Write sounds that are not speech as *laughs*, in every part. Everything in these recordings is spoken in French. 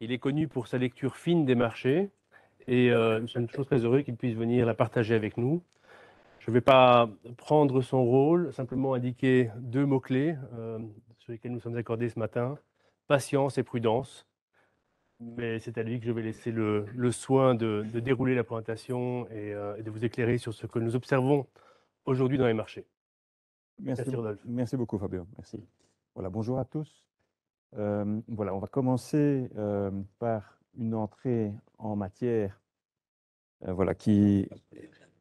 Il est connu pour sa lecture fine des marchés et c'est une chose très heureux qu'il puisse venir la partager avec nous. Je ne vais pas prendre son rôle, simplement indiquer deux mots-clés euh, sur lesquels nous sommes accordés ce matin, patience et prudence. Mais c'est à lui que je vais laisser le, soin de, dérouler la présentation euh, et, de vous éclairer sur ce que nous observons aujourd'hui dans les marchés. Merci, merci, beaucoup Fabien. Merci. Voilà, bonjour à tous. Euh, voilà, on va commencer euh, par une entrée en matière euh, voilà, qui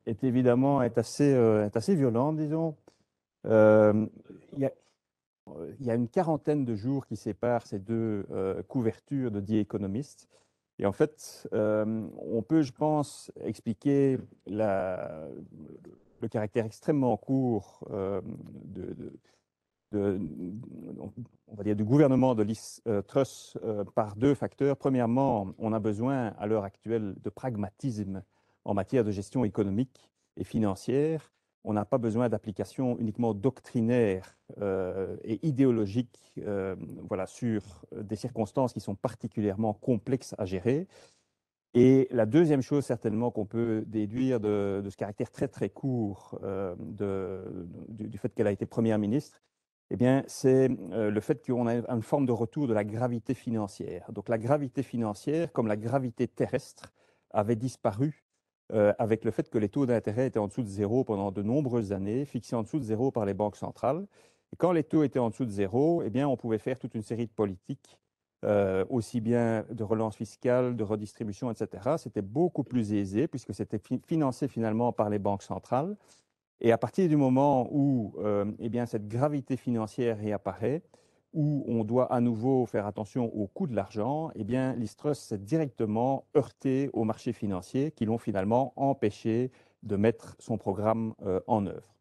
est évidemment est assez, est assez violente, disons. Il y, a, une quarantaine de jours qui séparent ces deux couvertures de Die Economist. Et en fait, on peut, je pense, expliquer le caractère extrêmement court de on va dire, du gouvernement de Liz euh, Truss euh, par deux facteurs. Premièrement, on a besoin à l'heure actuelle de pragmatisme en matière de gestion économique et financière. On n'a pas besoin d'applications uniquement doctrinaires euh, et idéologiques voilà, sur des circonstances qui sont particulièrement complexes à gérer. Et la deuxième chose, certainement, qu'on peut déduire de, ce caractère très très court du, fait qu'elle a été première ministre, eh bien, c'est euh, le fait qu'on a une forme de retour de la gravité financière. Donc la gravité financière, comme la gravité terrestre, avait disparu euh, avec le fait que les taux d'intérêt étaient en dessous de zéro pendant de nombreuses années, fixés en dessous de zéro par les banques centrales. Et quand les taux étaient en dessous de zéro, eh bien, on pouvait faire toute une série de politiques, euh, aussi bien de relance fiscale, de redistribution, etc. C'était beaucoup plus aisé puisque c'était financé finalement par les banques centrales. Et à partir du moment où euh, eh cette gravité financière réapparaît, où on doit à nouveau faire attention au coût de l'argent, eh bien, l'Istrus s'est directement heurté aux marchés financiers qui l'ont finalement empêché de mettre son programme euh, en œuvre.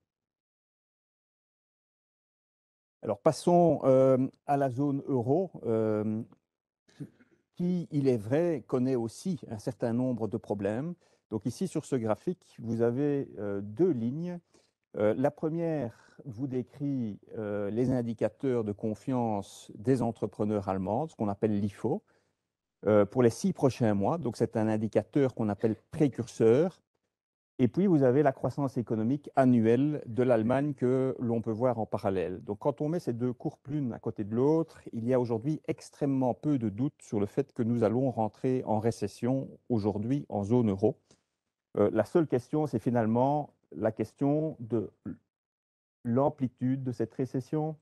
Alors passons euh, à la zone euro, qui, il est vrai, connaît aussi un certain nombre de problèmes. Donc ici, sur ce graphique, vous avez euh, deux lignes. Euh, la première vous décrit euh, les indicateurs de confiance des entrepreneurs allemands, ce qu'on appelle l'IFO, pour les six prochains mois. Donc c'est un indicateur qu'on appelle précurseur. Et puis vous avez la croissance économique annuelle de l'Allemagne que l'on peut voir en parallèle. Donc quand on met ces deux courbes l'une à côté de l'autre, il y a aujourd'hui extrêmement peu de doutes sur le fait que nous allons rentrer en récession aujourd'hui en zone euro. Euh, la seule question, c'est finalement la question de l'amplitude de cette récession.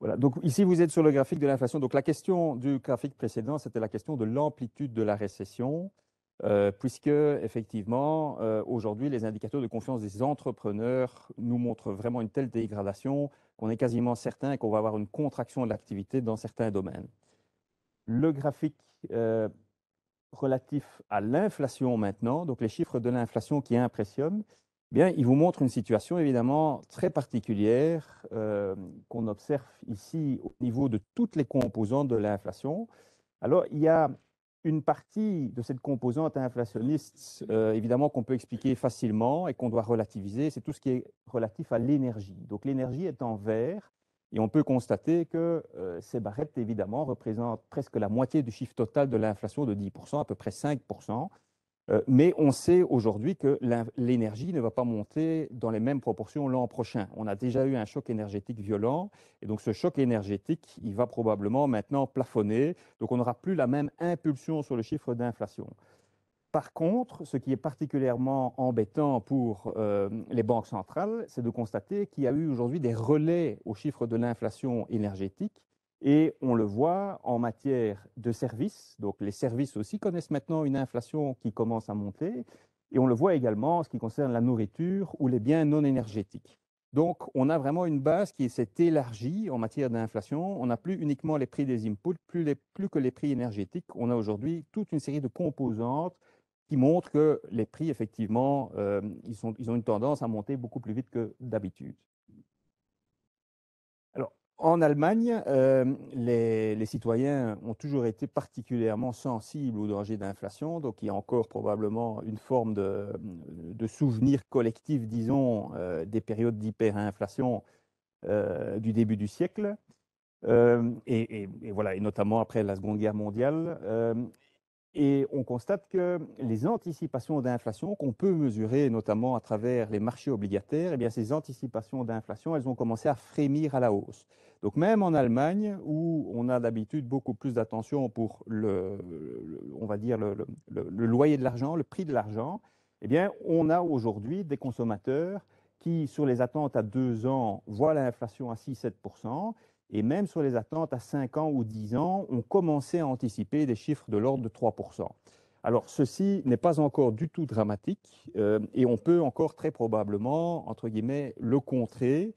Voilà. Donc ici, vous êtes sur le graphique de l'inflation. Donc la question du graphique précédent, c'était la question de l'amplitude de la récession, euh, puisque effectivement, euh, aujourd'hui, les indicateurs de confiance des entrepreneurs nous montrent vraiment une telle dégradation qu'on est quasiment certain qu'on va avoir une contraction de l'activité dans certains domaines. Le graphique relatif à l'inflation maintenant, donc les chiffres de l'inflation qui impressionnent, eh bien, ils vous montrent une situation évidemment très particulière euh, qu'on observe ici au niveau de toutes les composantes de l'inflation. Alors, il y a une partie de cette composante inflationniste, euh, évidemment, qu'on peut expliquer facilement et qu'on doit relativiser, c'est tout ce qui est relatif à l'énergie. Donc, l'énergie est en vert, et on peut constater que euh, ces barrettes, évidemment, représentent presque la moitié du chiffre total de l'inflation de 10%, à peu près 5%. Euh, mais on sait aujourd'hui que l'énergie ne va pas monter dans les mêmes proportions l'an prochain. On a déjà eu un choc énergétique violent, et donc ce choc énergétique, il va probablement maintenant plafonner, donc on n'aura plus la même impulsion sur le chiffre d'inflation. Par contre, ce qui est particulièrement embêtant pour euh, les banques centrales, c'est de constater qu'il y a eu aujourd'hui des relais au chiffre de l'inflation énergétique. Et on le voit en matière de services. Donc les services aussi connaissent maintenant une inflation qui commence à monter. Et on le voit également en ce qui concerne la nourriture ou les biens non énergétiques. Donc on a vraiment une base qui s'est élargie en matière d'inflation. On n'a plus uniquement les prix des inputs, plus que les prix énergétiques. On a aujourd'hui toute une série de composantes qui montre que les prix, effectivement, euh, ils, ont une tendance à monter beaucoup plus vite que d'habitude. Alors, en Allemagne, euh, les, citoyens ont toujours été particulièrement sensibles au dangers d'inflation, donc il y a encore probablement une forme de, souvenir collectif, disons, euh, des périodes d'hyperinflation du début du siècle. et, voilà, et notamment après la Seconde Guerre mondiale. Et on constate que les anticipations d'inflation qu'on peut mesurer, notamment à travers les marchés obligataires, eh bien ces anticipations d'inflation, elles ont commencé à frémir à la hausse. Donc même en Allemagne, où on a d'habitude beaucoup plus d'attention pour le, on va dire le, loyer de l'argent, le prix de l'argent, eh bien on a aujourd'hui des consommateurs qui, sur les attentes à deux ans, voient l'inflation à 6-7%, et même sur les attentes à 5 ans ou 10 ans, on commençait à anticiper des chiffres de l'ordre de 3%. Alors, ceci n'est pas encore du tout dramatique euh, et on peut encore très probablement, entre guillemets, le contrer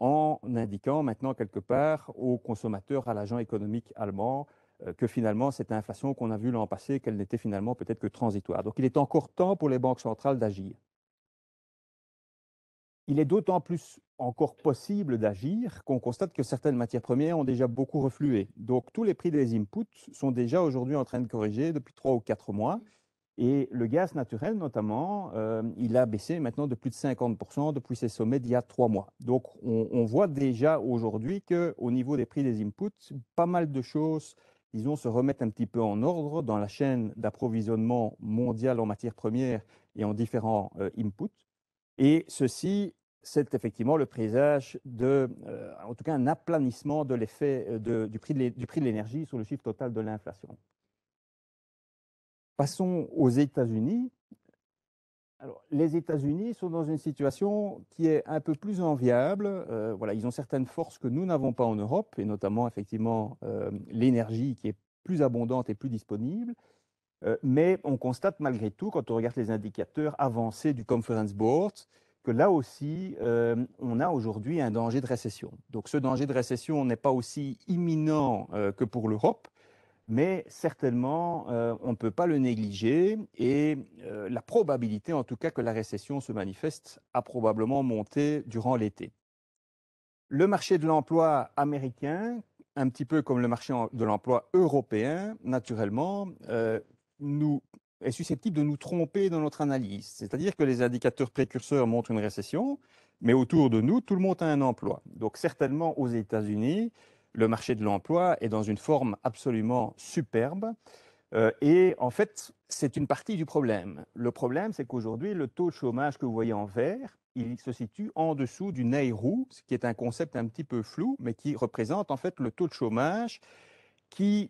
en indiquant maintenant quelque part aux consommateurs, à l'agent économique allemand, euh, que finalement, cette inflation qu'on a vue l'an passé, qu'elle n'était finalement peut-être que transitoire. Donc, il est encore temps pour les banques centrales d'agir. Il est d'autant plus encore possible d'agir qu'on constate que certaines matières premières ont déjà beaucoup reflué. Donc tous les prix des inputs sont déjà aujourd'hui en train de corriger depuis trois ou quatre mois. Et le gaz naturel, notamment, euh, il a baissé maintenant de plus de 50% depuis ses sommets d'il y a trois mois. Donc, on, voit déjà aujourd'hui qu'au niveau des prix des inputs, pas mal de choses, disons, se remettent un petit peu en ordre dans la chaîne d'approvisionnement mondiale en matières premières et en différents euh, inputs. Et ceci, c'est effectivement le présage de, euh, en tout cas, un aplanissement de l'effet euh, du prix de l'énergie sur le chiffre total de l'inflation. Passons aux États-Unis. Alors, les États-Unis sont dans une situation qui est un peu plus enviable. Euh, voilà, ils ont certaines forces que nous n'avons pas en Europe, et notamment effectivement l'énergie qui est plus abondante et plus disponible. Euh, mais on constate malgré tout, quand on regarde les indicateurs avancés du Conference Board, que là aussi, euh, on a aujourd'hui un danger de récession. Donc ce danger de récession n'est pas aussi imminent euh, que pour l'Europe, mais certainement, on ne peut pas le négliger et la probabilité, en tout cas, que la récession se manifeste a probablement monté durant l'été. Le marché de l'emploi américain, un petit peu comme le marché de l'emploi européen, naturellement, nous, est susceptible de nous tromper dans notre analyse. C'est-à-dire que les indicateurs précurseurs montrent une récession, mais autour de nous, tout le monde a un emploi. Donc certainement aux États-Unis, le marché de l'emploi est dans une forme absolument superbe. Euh, et en fait, c'est une partie du problème. Le problème, c'est qu'aujourd'hui, le taux de chômage que vous voyez en vert, il se situe en dessous du NAIRU, ce qui est un concept un petit peu flou, mais qui représente en fait le taux de chômage qui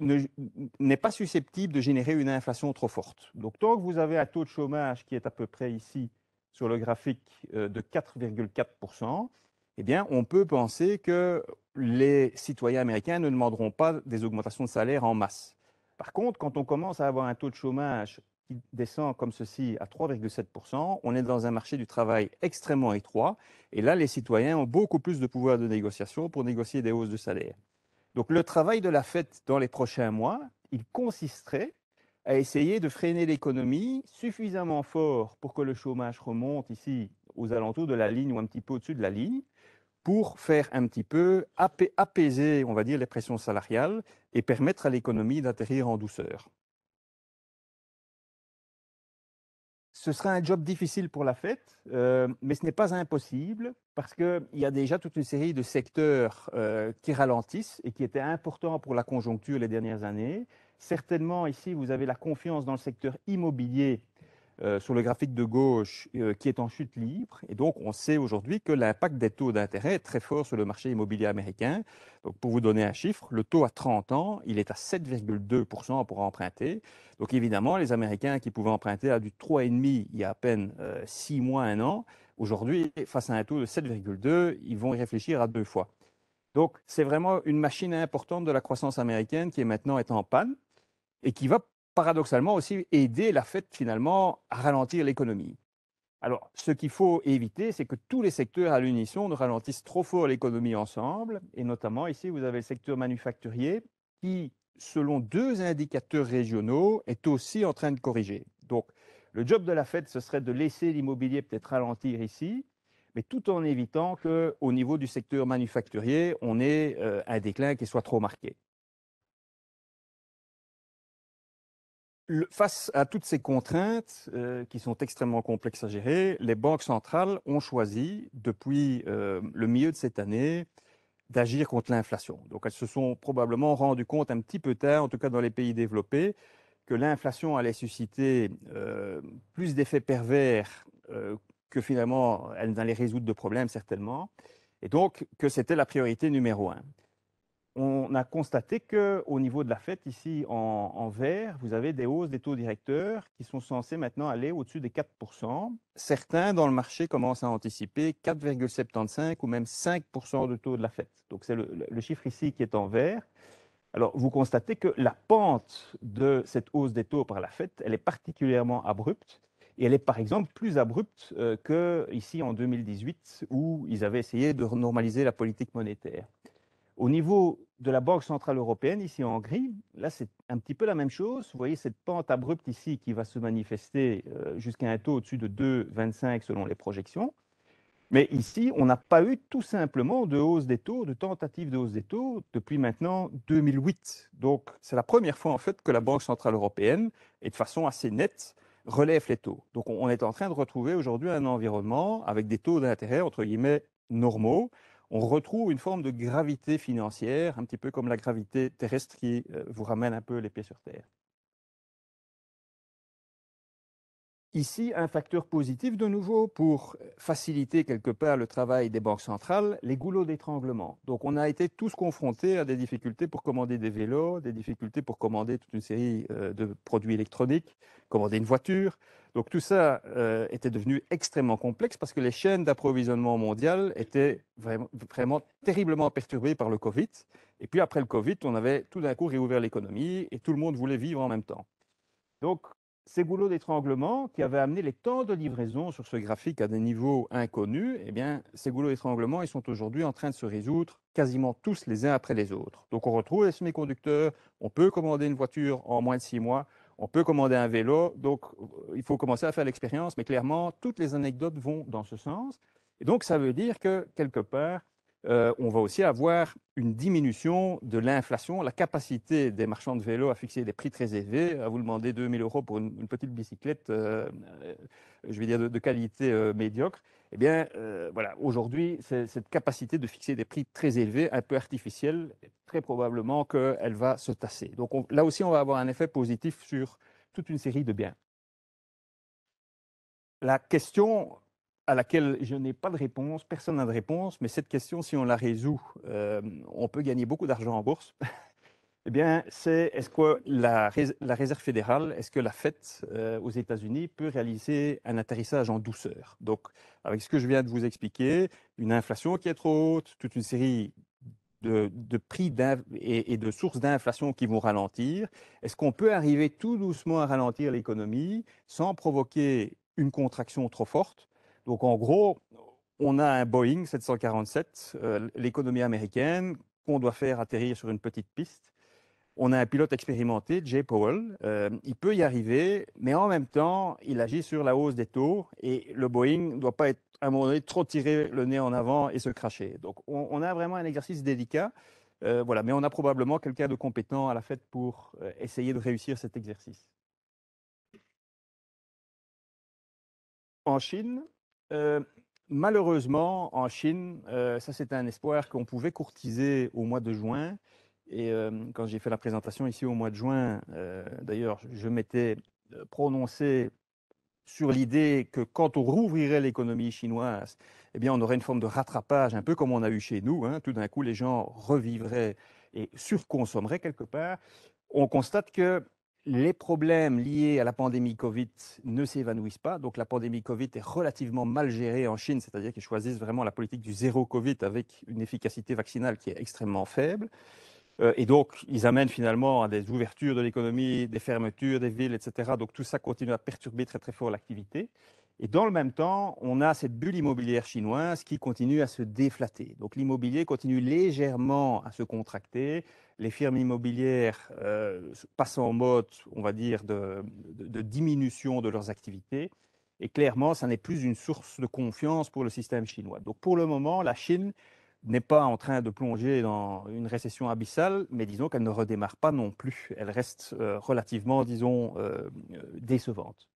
n'est pas susceptible de générer une inflation trop forte. Donc tant que vous avez un taux de chômage qui est à peu près ici sur le graphique euh, de 4,4%, eh bien on peut penser que les citoyens américains ne demanderont pas des augmentations de salaire en masse. Par contre, quand on commence à avoir un taux de chômage qui descend comme ceci à 3,7%, on est dans un marché du travail extrêmement étroit, et là les citoyens ont beaucoup plus de pouvoir de négociation pour négocier des hausses de salaire. Donc le travail de la fête dans les prochains mois, il consisterait à essayer de freiner l'économie suffisamment fort pour que le chômage remonte ici aux alentours de la ligne ou un petit peu au-dessus de la ligne, pour faire un petit peu apaiser, on va dire, les pressions salariales et permettre à l'économie d'atterrir en douceur. ce sera un job difficile pour la fête, euh, mais ce n'est pas impossible parce qu'il y a déjà toute une série de secteurs euh, qui ralentissent et qui étaient importants pour la conjoncture les dernières années. Certainement, ici, vous avez la confiance dans le secteur immobilier euh, sur le graphique de gauche euh, qui est en chute libre. Et donc, on sait aujourd'hui que l'impact des taux d'intérêt est très fort sur le marché immobilier américain. Donc, pour vous donner un chiffre, le taux à 30 ans, il est à 7,2% pour emprunter. Donc, évidemment, les Américains qui pouvaient emprunter à du 3,5 il y a à peine euh, six mois, 1 an, aujourd'hui, face à un taux de 7,2, ils vont y réfléchir à deux fois. Donc, c'est vraiment une machine importante de la croissance américaine qui est maintenant est en panne et qui va paradoxalement aussi aider la fête finalement à ralentir l'économie. Alors, ce qu'il faut éviter, c'est que tous les secteurs à l'unisson ne ralentissent trop fort l'économie ensemble. Et notamment, ici, vous avez le secteur manufacturier qui, selon deux indicateurs régionaux, est aussi en train de corriger. Donc, le job de la Fed, ce serait de laisser l'immobilier peut-être ralentir ici, mais tout en évitant qu'au niveau du secteur manufacturier, on ait euh, un déclin qui soit trop marqué. face à toutes ces contraintes euh, qui sont extrêmement complexes à gérer, les banques centrales ont choisi, depuis euh, le milieu de cette année, d'agir contre l'inflation. Donc elles se sont probablement rendues compte un petit peu tard, en tout cas dans les pays développés, que l'inflation allait susciter euh, plus d'effets pervers que finalement elle n'allait résoudre de problèmes certainement, et donc que c'était la priorité numéro un on a constaté qu'au niveau de la FED, ici en, vert, vous avez des hausses des taux directeurs qui sont censés maintenant aller au-dessus des 4 Certains dans le marché commencent à anticiper 4,75 ou même 5 de taux de la FED, Donc c'est le, chiffre ici qui est en vert. Alors vous constatez que la pente de cette hausse des taux par la FED elle est particulièrement abrupte. Et elle est par exemple plus abrupte euh, qu'ici en 2018 où ils avaient essayé de normaliser la politique monétaire. Au niveau de la Banque Centrale Européenne ici en Hongrie. Là, c'est un petit peu la même chose. Vous voyez cette pente abrupte ici qui va se manifester euh, jusqu'à un taux au-dessus de 2,25 selon les projections. Mais ici, on n'a pas eu tout simplement de hausse des taux, de tentative de hausse des taux depuis maintenant 2008. Donc, c'est la première fois en fait que la Banque Centrale Européenne, et de façon assez nette, relève les taux. Donc, on est en train de retrouver aujourd'hui un environnement avec des taux d'intérêt, entre guillemets, normaux on retrouve une forme de gravité financière, un petit peu comme la gravité terrestre qui euh, vous ramène un peu les pieds sur Terre. Ici, un facteur positif de nouveau pour faciliter quelque part le travail des banques centrales, les goulots d'étranglement. Donc on a été tous confrontés à des difficultés pour commander des vélos, des difficultés pour commander toute une série euh, de produits électroniques, commander une voiture. Donc tout ça euh, était devenu extrêmement complexe parce que les chaînes d'approvisionnement mondiales étaient vraiment, vraiment, terriblement perturbées par le Covid. Et puis après le Covid, on avait tout d'un coup réouvert l'économie et tout le monde voulait vivre en même temps. Donc ces goulots d'étranglement qui avaient amené les temps de livraison sur ce graphique à des niveaux inconnus, eh bien, ces goulots d'étranglement, ils sont aujourd'hui en train de se résoudre quasiment tous les uns après les autres. Donc, on retrouve les semi-conducteurs, on peut commander une voiture en moins de six mois, on peut commander un vélo, donc euh, il faut commencer à faire l'expérience, mais clairement, toutes les anecdotes vont dans ce sens. Et donc, ça veut dire que, quelque part, euh, on va aussi avoir une diminution de l'inflation, la capacité des marchands de vélos à fixer des prix très élevés, à vous demander 2000 euros pour une, petite bicyclette, euh, euh, je vais dire de, qualité médiocre. Eh bien, voilà, aujourd'hui, cette capacité de fixer des prix très élevés, un peu artificielle, très probablement qu'elle va se tasser. Donc là aussi, on va avoir un effet positif sur toute une série de biens. La question à laquelle je n'ai pas de réponse, personne n'a de réponse, mais cette question, si on la résout, euh, on peut gagner beaucoup d'argent en bourse. *laughs* eh bien, c'est est-ce que la, Réserve fédérale, est-ce que la Fed euh, aux États-Unis peut réaliser un atterrissage en douceur Donc, avec ce que je viens de vous expliquer, une inflation qui est trop haute, toute une série de, prix et, de sources d'inflation qui vont ralentir Est-ce qu'on peut arriver tout doucement à ralentir l'économie sans provoquer une contraction trop forte donc en gros, on a un Boeing 747, euh, l'économie américaine, qu'on doit faire atterrir sur une petite piste. On a un pilote expérimenté, Jay Powell. Euh, il peut y arriver, mais en même temps, il agit sur la hausse des taux et le Boeing ne doit pas être, à un moment donné, trop tirer le nez en avant et se cracher. Donc, on, a vraiment un exercice délicat. Euh, voilà, mais on a probablement quelqu'un de compétent à la fête pour essayer de réussir cet exercice. En Chine, euh, malheureusement, en Chine, euh, ça c'était un espoir qu'on pouvait courtiser au mois de juin. Et euh, quand j'ai fait la présentation ici au mois de juin, d'ailleurs, je m'étais prononcé sur l'idée que quand on rouvrirait l'économie chinoise, eh bien, on aurait une forme de rattrapage, un peu comme on a eu chez nous. Hein. Tout d'un coup, les gens revivraient et surconsommeraient quelque part. On constate que les problèmes liés à la pandémie Covid ne s'évanouissent pas. Donc la pandémie Covid est relativement mal gérée en Chine, c'est-à-dire qu'ils choisissent vraiment la politique du zéro Covid avec une efficacité vaccinale qui est extrêmement faible. Euh, et donc ils amènent finalement à des ouvertures de l'économie, des fermetures des villes, etc. Donc tout ça continue à perturber très très fort l'activité. Et dans le même temps, on a cette bulle immobilière chinoise qui continue à se déflater. Donc l'immobilier continue légèrement à se contracter les firmes immobilières euh, passent en mode, on va dire, de, diminution de leurs activités. Et clairement, ça n'est plus une source de confiance pour le système chinois. Donc pour le moment, la Chine n'est pas en train de plonger dans une récession abyssale, mais disons qu'elle ne redémarre pas non plus. Elle reste euh, relativement, disons, euh, décevante.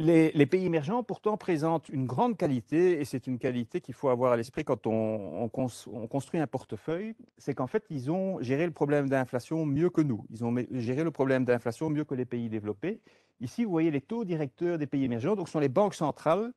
Les, pays émergents pourtant présentent une grande qualité, et c'est une qualité qu'il faut avoir à l'esprit quand on, construit un portefeuille, c'est qu'en fait, ils ont géré le problème d'inflation mieux que nous. Ils ont géré le problème d'inflation mieux que les pays développés. Ici, vous voyez les taux directeurs des pays émergents, donc ce sont les banques centrales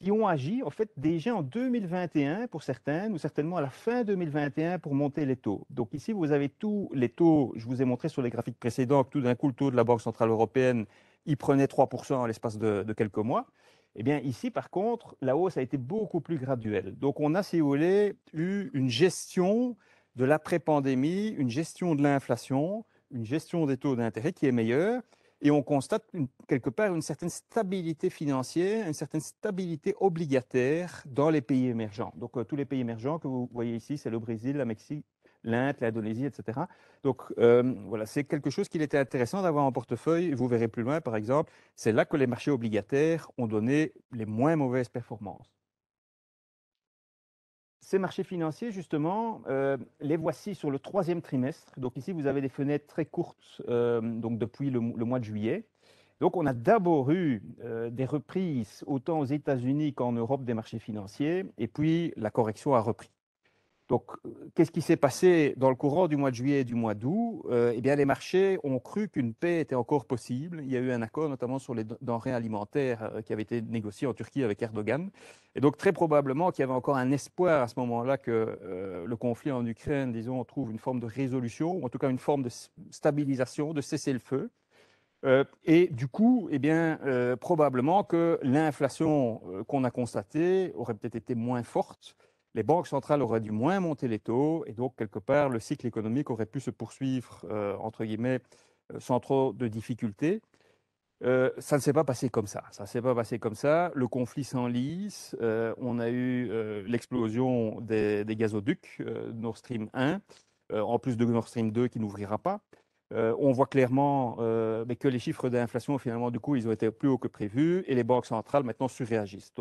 qui ont agi en fait déjà en 2021 pour certaines, ou certainement à la fin 2021 pour monter les taux. Donc ici, vous avez tous les taux, je vous ai montré sur les graphiques précédents que tout d'un coup, le taux de la Banque centrale européenne il prenait 3% en l'espace de, quelques mois. Eh bien, ici, par contre, la hausse a été beaucoup plus graduelle. Donc, on a, si eu une gestion de l'après-pandémie, une gestion de l'inflation, une gestion des taux d'intérêt qui est meilleure. Et on constate quelque part une certaine stabilité financière, une certaine stabilité obligataire dans les pays émergents. Donc, euh, tous les pays émergents que vous voyez ici, c'est le Brésil, la Mexique, l'Inde, l'Indonésie, etc. Donc euh, voilà, c'est quelque chose qu'il était intéressant d'avoir en portefeuille. Vous verrez plus loin, par exemple, c'est là que les marchés obligataires ont donné les moins mauvaises performances. Ces marchés financiers, justement, euh, les voici sur le troisième trimestre. Donc ici, vous avez des fenêtres très courtes, euh, donc depuis le, mois de juillet. Donc on a d'abord eu des reprises autant aux États-Unis qu'en Europe des marchés financiers, et puis la correction a repris. Donc, qu'est-ce qui s'est passé dans le courant du mois de juillet et du mois d'août euh, Eh bien, les marchés ont cru qu'une paix était encore possible. Il y a eu un accord notamment sur les denrées alimentaires euh, qui avait été négocié en Turquie avec Erdogan. Et donc, très probablement qu'il y avait encore un espoir à ce moment-là que euh, le conflit en Ukraine, disons, trouve une forme de résolution, ou en tout cas une forme de stabilisation, de cesser le feu et du coup, eh bien, probablement que l'inflation qu'on a constatée aurait peut-être été moins forte les banques centrales auraient dû moins monter les taux et donc quelque part le cycle économique aurait pu se poursuivre euh, entre guillemets euh, sans trop de difficultés. Euh, ça ne s'est pas passé comme ça. Ça s'est pas passé comme ça. Le conflit s'enlise. on a eu l'explosion des, gazoducs Nord Stream 1, en plus de Nord Stream 2 qui n'ouvrira pas. on voit clairement que les chiffres d'inflation finalement du coup ils ont été plus hauts que prévu et les banques centrales maintenant surréagissent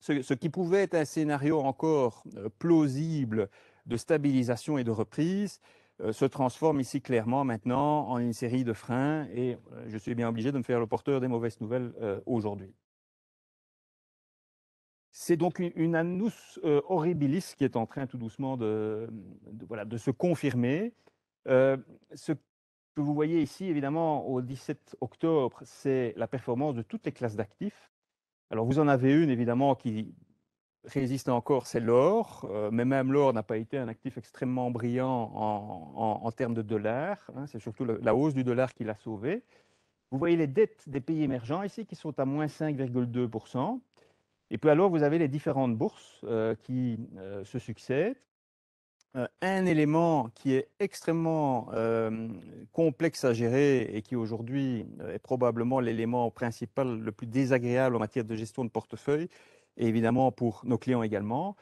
ce, qui pouvait être un scénario encore euh, plausible de stabilisation et de reprise euh, se transforme ici clairement maintenant en une série de freins et euh, je suis bien obligé de me faire le porteur des mauvaises nouvelles aujourd'hui. C'est donc une, annus horribilis qui est en train tout doucement de se confirmer. ce que vous voyez ici, évidemment, au 17 octobre, c'est la performance de toutes les classes d'actifs alors vous en avez une évidemment qui résiste encore, c'est l'or, euh, mais même l'or n'a pas été un actif extrêmement brillant en, termes de dollars, hein. c'est surtout la hausse du dollar qui l'a sauvé. Vous voyez les dettes des pays émergents ici qui sont à moins 5,2%. Et puis alors, vous avez les différentes bourses euh, qui euh, se succèdent. Euh, un élément qui est extrêmement euh, complexe à gérer et qui aujourd'hui euh, est probablement l'élément principal le plus désagréable en matière de gestion de portefeuille, et évidemment pour nos clients également,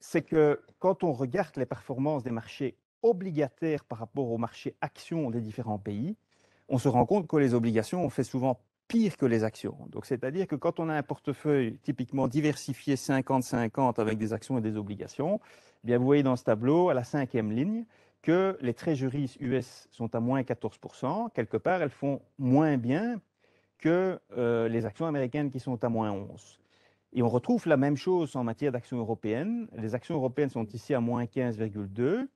c'est que quand on regarde les performances des marchés obligataires par rapport aux marchés actions des différents pays, on se rend compte que les obligations ont fait souvent pire que les actions. Donc, c'est-à-dire que quand on a un portefeuille typiquement diversifié 50-50 avec des actions et des obligations, eh bien, vous voyez dans ce tableau, à la cinquième ligne, que les treasuries US sont à moins 14%. Quelque part, elles font moins bien que euh, les actions américaines qui sont à moins 11%. Et on retrouve la même chose en matière d'actions européennes. Les actions européennes sont ici à moins 15,2%.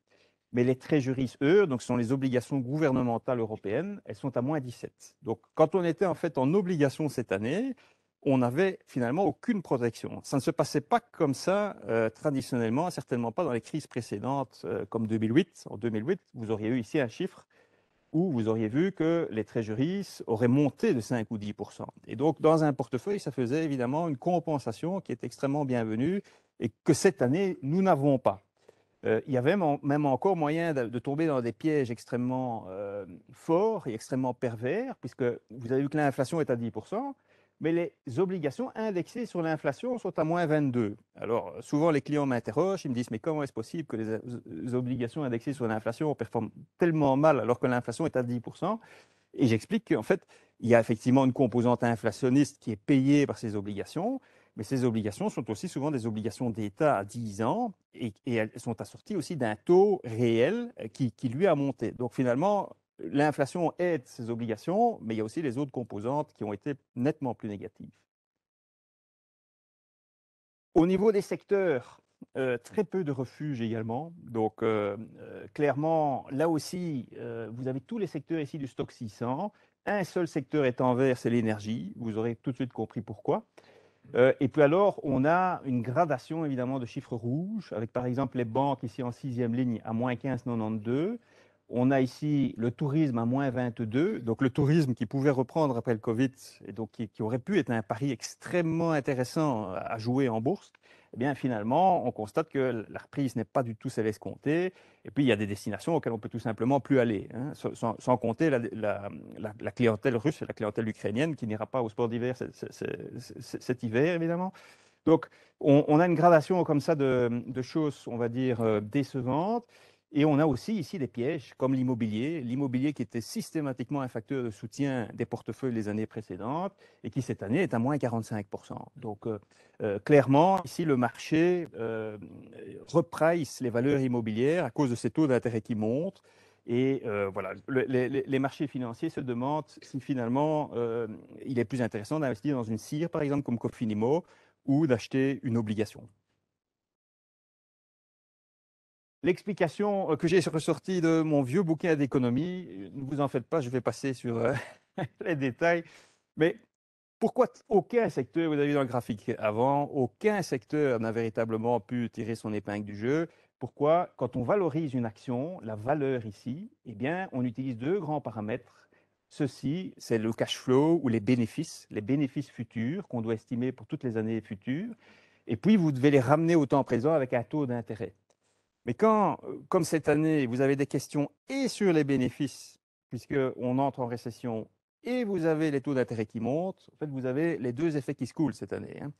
Mais les traits eux, donc, ce sont les obligations gouvernementales européennes, elles sont à moins 17. Donc, quand on était en fait en obligation cette année, on n'avait finalement aucune protection. Ça ne se passait pas comme ça euh, traditionnellement, certainement pas dans les crises précédentes euh, comme 2008. En 2008, vous auriez eu ici un chiffre où vous auriez vu que les trésuries auraient monté de 5 ou 10 Et donc, dans un portefeuille, ça faisait évidemment une compensation qui est extrêmement bienvenue et que cette année, nous n'avons pas. Euh, il y avait même, encore moyen de, tomber dans des pièges extrêmement euh, forts et extrêmement pervers, puisque vous avez vu que l'inflation est à 10%, mais les obligations indexées sur l'inflation sont à moins 22. Alors euh, souvent les clients m'interrogent, ils me disent mais comment est-ce possible que les, les obligations indexées sur l'inflation performent tellement mal alors que l'inflation est à 10% Et j'explique qu'en fait, il y a effectivement une composante inflationniste qui est payée par ces obligations, mais ces obligations sont aussi souvent des obligations d'État à 10 ans et, elles sont assorties aussi d'un taux réel euh, qui, lui a monté. Donc finalement, l'inflation aide ces obligations, mais il y a aussi les autres composantes qui ont été nettement plus négatives. Au niveau des secteurs, euh, très peu de refuges également. Donc, euh, clairement, là aussi, vous avez tous les secteurs ici du stock 600. Un seul secteur est en vert, c'est l'énergie. Vous aurez tout de suite compris pourquoi. Euh, et puis alors, on a une gradation évidemment de chiffres rouges, avec par exemple les banques ici en sixième ligne à moins 15,92, on a ici le tourisme à moins 22, donc le tourisme qui pouvait reprendre après le Covid et donc qui, aurait pu être un pari extrêmement intéressant à jouer en bourse. Eh bien, finalement, on constate que la reprise n'est pas du tout celle escomptée. Et puis, il y a des destinations auxquelles on peut tout simplement plus aller, hein, sans, compter la, clientèle russe et la clientèle ukrainienne qui n'ira pas au sport d'hiver cet hiver, évidemment. Donc, on, a une gradation comme ça de choses, on va dire, euh, décevantes. Et on a aussi ici des pièges comme l'immobilier, l'immobilier qui était systématiquement un facteur de soutien des portefeuilles les années précédentes et qui cette année est à moins 45%. Donc euh, euh, clairement, ici, le marché euh, reprice les valeurs immobilières à cause de ces taux d'intérêt qui montent. Et euh, voilà, les, marchés financiers se demandent si finalement il est plus intéressant d'investir dans une cire, par exemple, comme Cofinimo, ou d'acheter une obligation. L'explication euh, que j'ai ressortie de mon vieux bouquin d'économie, euh, ne vous en faites pas, je vais passer sur euh, *laughs* les détails. Mais pourquoi aucun secteur, vous avez vu dans le graphique avant, aucun secteur n'a véritablement pu tirer son épingle du jeu Pourquoi, quand on valorise une action, la valeur ici, eh bien, on utilise deux grands paramètres. Ceci, c'est le cash flow ou les bénéfices, les bénéfices futurs qu'on doit estimer pour toutes les années futures. Et puis, vous devez les ramener au temps présent avec un taux d'intérêt. Mais quand, euh, comme cette année, vous avez des questions et sur les bénéfices, puisqu'on entre en récession, et vous avez les taux d'intérêt qui montent, en fait, vous avez les deux effets qui se coulent cette année, hein,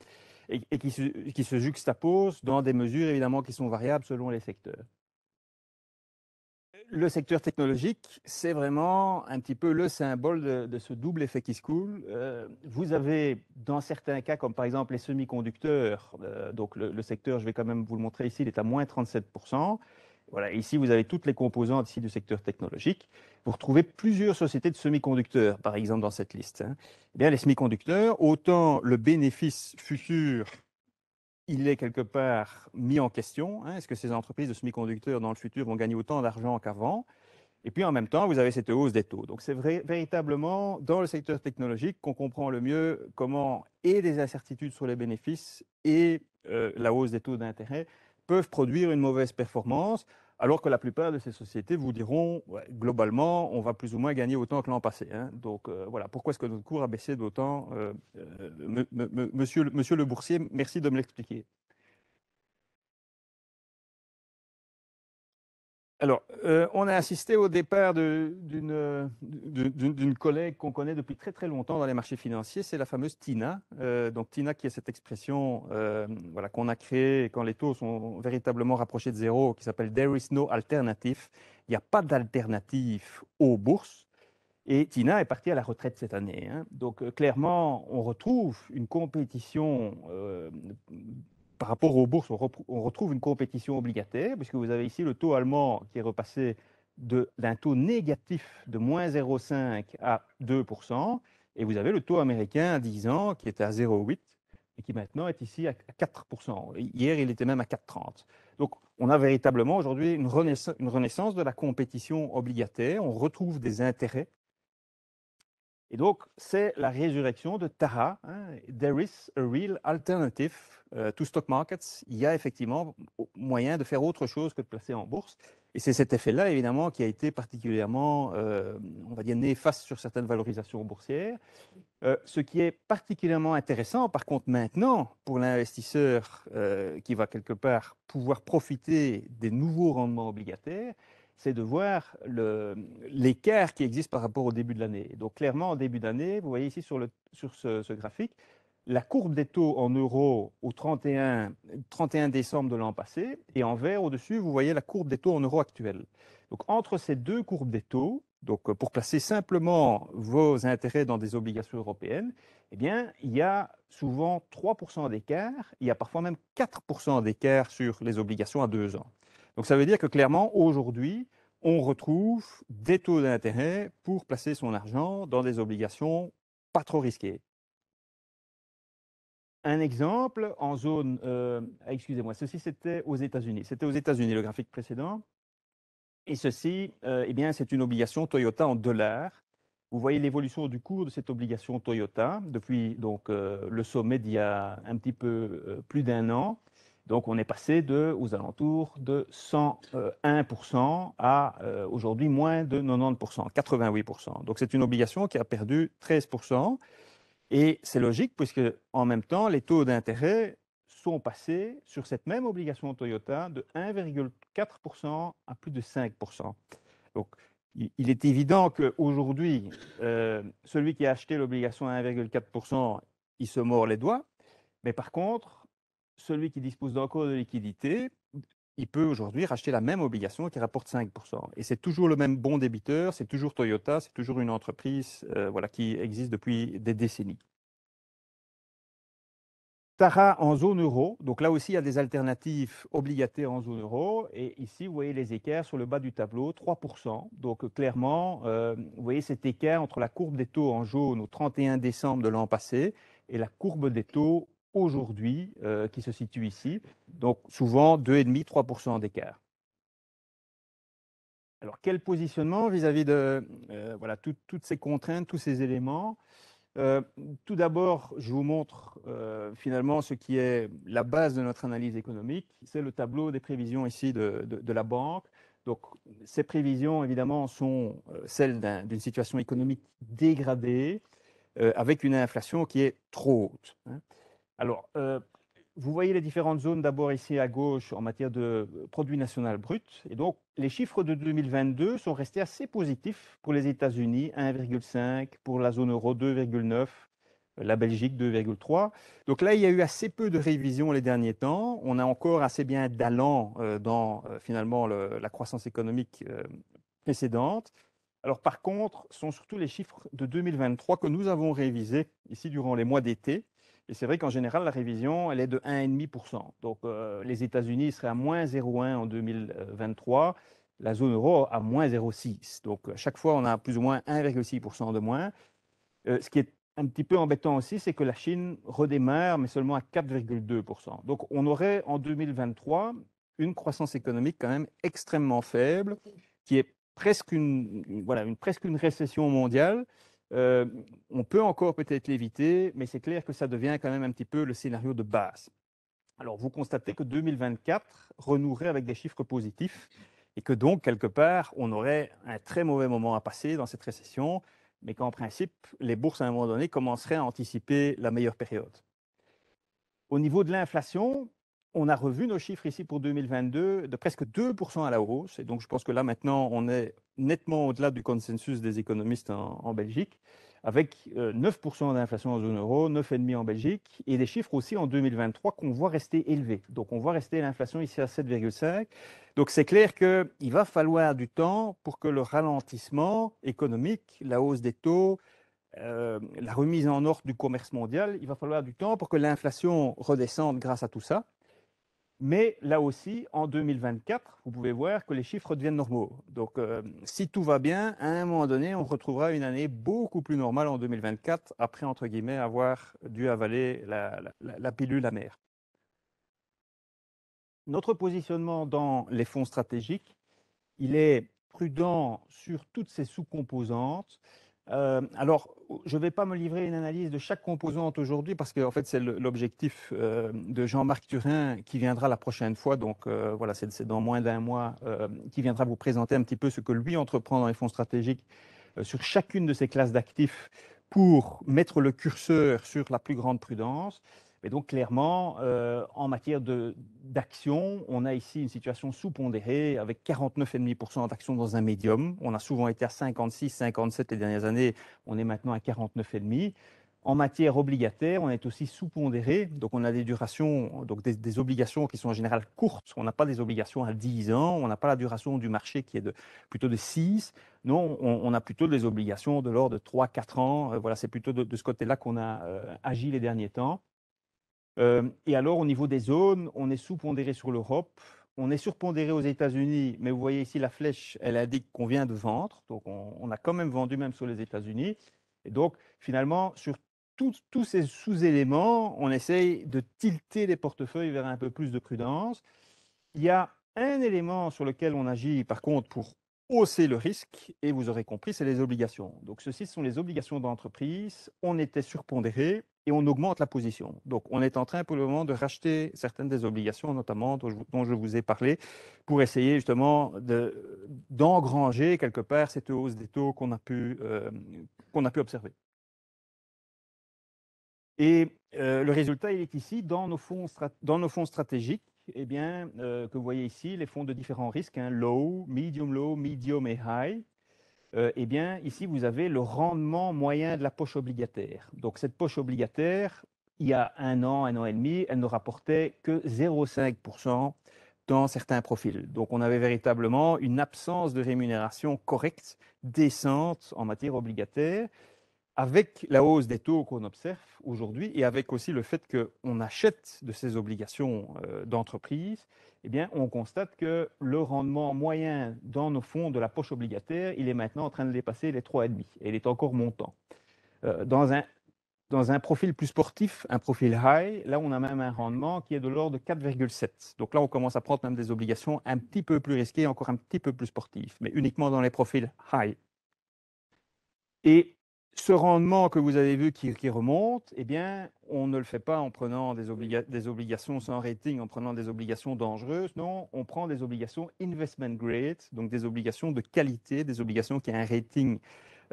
et, qui se juxtaposent dans des mesures évidemment qui sont variables selon les secteurs le secteur technologique, c'est vraiment un petit peu le symbole de, ce double effet qui se coule. Euh, vous avez, dans certains cas, comme par exemple les semi-conducteurs, euh, donc le, secteur, je vais quand même vous le montrer ici, il est à moins 37%. Voilà, ici, vous avez toutes les composantes ici du secteur technologique. Vous retrouvez plusieurs sociétés de semi-conducteurs, par exemple, dans cette liste. Hein. Eh bien, les semi-conducteurs, autant le bénéfice futur il est quelque part mis en question. Hein. Est-ce que ces entreprises de semi-conducteurs dans le futur vont gagner autant d'argent qu'avant Et puis en même temps, vous avez cette hausse des taux. Donc c'est véritablement dans le secteur technologique qu'on comprend le mieux comment et les incertitudes sur les bénéfices et euh, la hausse des taux d'intérêt peuvent produire une mauvaise performance alors que la plupart de ces sociétés vous diront, globalement, on va plus ou moins gagner autant que l'an passé. Hein. Donc euh, voilà, pourquoi est-ce que notre cours a baissé d'autant euh, euh, monsieur le boursier, merci de me l'expliquer. Alors, euh, on a assisté au départ euh, d'une collègue qu'on connaît depuis très très longtemps dans les marchés financiers, c'est la fameuse TINA. Euh, donc TINA qui est cette expression voilà, qu'on a créée quand les taux sont véritablement rapprochés de zéro, qui s'appelle There is no alternative. Il n'y a pas d'alternative aux bourses. Et Tina est partie à la retraite cette année. Hein. Donc clairement, on retrouve une compétition par rapport aux bourses, on, retrouve une compétition obligataire, puisque vous avez ici le taux allemand qui est repassé d'un taux négatif de moins 0,5 à 2 et vous avez le taux américain à 10 ans qui était à 0,8 et qui maintenant est ici à 4 Hier, il était même à 4,30. Donc, on a véritablement aujourd'hui une, une renaissance de la compétition obligataire. On retrouve des intérêts et donc, c'est la résurrection de Tara. Hein, there is a real alternative euh, to stock markets. Il y a effectivement moyen de faire autre chose que de placer en bourse. Et c'est cet effet-là, évidemment, qui a été particulièrement, euh, on va dire, néfaste sur certaines valorisations boursières. Euh, ce qui est particulièrement intéressant, par contre, maintenant, pour l'investisseur qui va quelque part pouvoir profiter des nouveaux rendements obligataires, c'est de voir l'écart qui existe par rapport au début de l'année. Donc clairement, au début d'année, vous voyez ici sur, ce, graphique, la courbe des taux en euros au 31, 31 décembre de l'an passé, et en vert au-dessus, vous voyez la courbe des taux en euros actuelle. Donc entre ces deux courbes des taux, donc euh, pour placer simplement vos intérêts dans des obligations européennes, eh bien, il y a souvent 3% d'écart, il y a parfois même 4% d'écart sur les obligations à deux ans. Donc ça veut dire que clairement, aujourd'hui, on retrouve des taux d'intérêt pour placer son argent dans des obligations pas trop risquées. Un exemple en zone, euh, excusez-moi, ceci c'était aux États-Unis. C'était aux États-Unis le graphique précédent. Et ceci, euh, eh bien, c'est une obligation Toyota en dollars. Vous voyez l'évolution du cours de cette obligation Toyota depuis donc euh, le sommet d'il y a un petit peu plus d'un an donc on est passé de, aux alentours de 101% à euh, aujourd'hui moins de 90%, 88%. Donc c'est une obligation qui a perdu 13%. Et c'est logique puisque en même temps, les taux d'intérêt sont passés sur cette même obligation Toyota de 1,4% à plus de 5%. Donc il est évident qu'aujourd'hui, euh, celui qui a acheté l'obligation à 1,4%, il se mord les doigts. Mais par contre, celui qui dispose d'un de liquidité, il peut aujourd'hui racheter la même obligation qui rapporte 5%. Et c'est toujours le même bon débiteur, c'est toujours Toyota, c'est toujours une entreprise euh, voilà, qui existe depuis des décennies. Tara en zone euro, donc là aussi il y a des alternatives obligataires en zone euro, et ici vous voyez les écarts sur le bas du tableau, 3%, donc clairement euh, vous voyez cet écart entre la courbe des taux en jaune au 31 décembre de l'an passé et la courbe des taux aujourd'hui euh, qui se situe ici. Donc souvent 2,5-3% d'écart. Alors quel positionnement vis-à-vis de euh, voilà, toutes ces contraintes, tous ces éléments euh, tout d'abord, je vous montre finalement ce qui est la base de notre analyse économique. C'est le tableau des prévisions ici de, la banque. Donc, ces prévisions, évidemment, sont celles d'une situation économique dégradée, avec une inflation qui est trop haute. Hein. Alors, euh, vous voyez les différentes zones d'abord ici à gauche en matière de euh, produit national brut. Et donc, les chiffres de 2022 sont restés assez positifs pour les États-Unis, 1,5, pour la zone euro, 2,9, euh, la Belgique, 2,3. Donc là, il y a eu assez peu de révisions les derniers temps. On a encore assez bien d'allant dans finalement la croissance économique précédente. Alors par contre, ce sont surtout les chiffres de 2023 que nous avons révisés ici durant les mois d'été et c'est vrai qu'en général, la révision, elle est de 1,5%. Donc euh, les États-Unis seraient à moins 0,1 en 2023, la zone euro à moins 0,6. Donc à euh, chaque fois, on a plus ou moins 1,6% de moins. Euh, ce qui est un petit peu embêtant aussi, c'est que la Chine redémarre, mais seulement à 4,2%. Donc on aurait en 2023 une croissance économique quand même extrêmement faible, qui est presque une, voilà, une, presque une récession mondiale. Euh, on peut encore peut-être l'éviter, mais c'est clair que ça devient quand même un petit peu le scénario de base. Alors vous constatez que 2024 renouerait avec des chiffres positifs et que donc quelque part on aurait un très mauvais moment à passer dans cette récession, mais qu'en principe les bourses à un moment donné commenceraient à anticiper la meilleure période. Au niveau de l'inflation, on a revu nos chiffres ici pour 2022 de presque 2% à la hausse. Et donc, je pense que là, maintenant, on est nettement au-delà du consensus des économistes en, Belgique, avec 9% euh, d'inflation en zone euro, 9,5% en Belgique, et des chiffres aussi en 2023 qu'on voit rester élevés. Donc, on voit rester l'inflation ici à 7,5%. Donc, c'est clair qu'il va falloir du temps pour que le ralentissement économique, la hausse des taux, euh, la remise en ordre du commerce mondial, il va falloir du temps pour que l'inflation redescende grâce à tout ça. Mais là aussi, en 2024, vous pouvez voir que les chiffres deviennent normaux. Donc, euh, si tout va bien, à un moment donné, on retrouvera une année beaucoup plus normale en 2024, après, entre guillemets, avoir dû avaler la, la, la pilule amère. Notre positionnement dans les fonds stratégiques, il est prudent sur toutes ces sous-composantes euh, alors, je ne vais pas me livrer une analyse de chaque composante aujourd'hui parce que en fait c'est l'objectif euh, de Jean-Marc Turin qui viendra la prochaine fois. Donc euh, voilà, c'est dans moins d'un mois qui viendra vous présenter un petit peu ce que lui entreprend dans les fonds stratégiques sur chacune de ces classes d'actifs pour mettre le curseur sur la plus grande prudence. Mais donc clairement, euh, en matière d'action, on a ici une situation sous-pondérée avec 49,5% d'action dans un médium. On a souvent été à 56, 57 les dernières années, on est maintenant à 49,5%. En matière obligataire, on est aussi sous-pondéré, donc on a des durations, donc des, obligations qui sont en général courtes. On n'a pas des obligations à 10 ans, on n'a pas la duration du marché qui est plutôt de 6. Non, on, a plutôt des obligations de l'ordre de 3-4 ans. Euh, voilà, c'est plutôt de, ce côté-là qu'on a euh, agi les derniers temps. Euh, et alors, au niveau des zones, on est sous-pondéré sur l'Europe, on est surpondéré aux États-Unis, mais vous voyez ici la flèche, elle indique qu'on vient de vendre, donc on, a quand même vendu même sur les États-Unis. Et donc, finalement, sur tous ces sous-éléments, on essaye de tilter les portefeuilles vers un peu plus de prudence. Il y a un élément sur lequel on agit, par contre, pour hausser le risque, et vous aurez compris, c'est les obligations. Donc, ceci sont les obligations d'entreprise. On était surpondéré, et on augmente la position. Donc, on est en train pour le moment de racheter certaines des obligations, notamment dont je, vous ai parlé, pour essayer justement d'engranger quelque part cette hausse des taux qu'on a, pu, euh, observer. Et euh, le résultat, il est ici, dans nos fonds, stratégiques, eh bien, euh, que vous voyez ici, les fonds de différents risques, hein, low, medium low, medium et high, euh, eh bien, ici, vous avez le rendement moyen de la poche obligataire. Donc, cette poche obligataire, il y a un an, un an et demi, elle ne rapportait que 0,5% dans certains profils. Donc, on avait véritablement une absence de rémunération correcte, décente en matière obligataire. Avec la hausse des taux qu'on observe aujourd'hui et avec aussi le fait qu'on achète de ces obligations euh, d'entreprise, eh bien, on constate que le rendement moyen dans nos fonds de la poche obligataire, il est maintenant en train de dépasser les 3,5 et il est encore montant. Euh, dans, un, dans un profil plus sportif, un profil high, là, on a même un rendement qui est de l'ordre de 4,7. Donc là, on commence à prendre même des obligations un petit peu plus risquées, encore un petit peu plus sportives, mais uniquement dans les profils high. Et ce rendement que vous avez vu qui, remonte, eh bien, on ne le fait pas en prenant des, obligations sans rating, en prenant des obligations dangereuses. Non, on prend des obligations investment grade, donc des obligations de qualité, des obligations qui ont un rating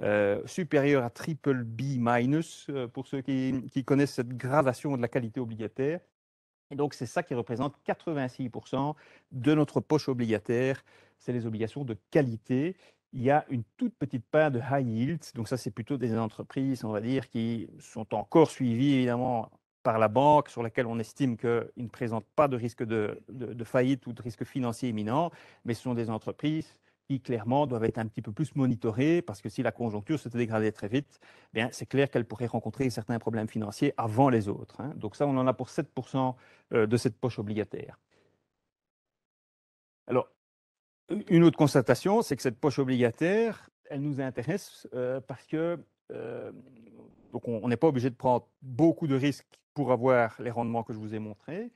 euh, supérieur à triple B minus, euh, pour ceux qui, qui connaissent cette gradation de la qualité obligataire. Et donc, c'est ça qui représente 86% de notre poche obligataire. C'est les obligations de qualité il y a une toute petite part de high yield. Donc ça, c'est plutôt des entreprises, on va dire, qui sont encore suivies évidemment par la banque, sur laquelle on estime qu'ils ne présentent pas de risque de, faillite ou de risque financier imminent, mais ce sont des entreprises qui clairement doivent être un petit peu plus monitorées, parce que si la conjoncture s'était dégradée très vite, eh bien c'est clair qu'elles pourraient rencontrer certains problèmes financiers avant les autres. Hein. Donc ça, on en a pour 7% euh, de cette poche obligataire. Alors, une autre constatation, c'est que cette poche obligataire, elle nous intéresse euh, parce que euh, donc on n'est pas obligé de prendre beaucoup de risques pour avoir les rendements que je vous ai montrés.